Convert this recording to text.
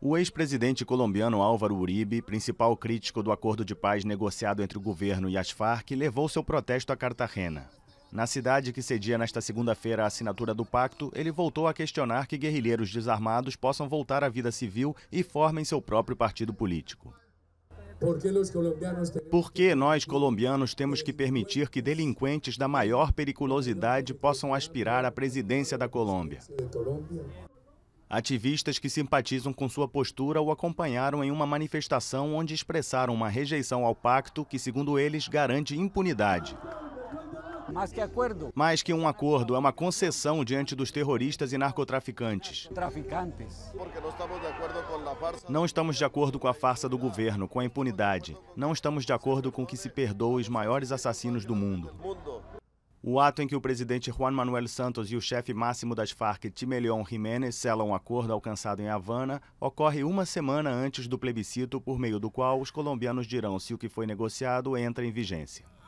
O ex-presidente colombiano Álvaro Uribe, principal crítico do acordo de paz negociado entre o governo e as Farc, levou seu protesto a Cartagena. Na cidade que cedia nesta segunda-feira a assinatura do pacto, ele voltou a questionar que guerrilheiros desarmados possam voltar à vida civil e formem seu próprio partido político. Por que nós, colombianos, temos que permitir que delinquentes da maior periculosidade possam aspirar à presidência da Colômbia? Ativistas que simpatizam com sua postura o acompanharam em uma manifestação onde expressaram uma rejeição ao pacto que, segundo eles, garante impunidade. Mas que acordo? Mais que um acordo, é uma concessão diante dos terroristas e narcotraficantes. Traficantes. Não estamos de acordo com a farsa do governo, com a impunidade. Não estamos de acordo com que se perdoe os maiores assassinos do mundo. O ato em que o presidente Juan Manuel Santos e o chefe máximo das Farc, Timeleon Jiménez, selam um acordo alcançado em Havana, ocorre uma semana antes do plebiscito, por meio do qual os colombianos dirão se o que foi negociado entra em vigência.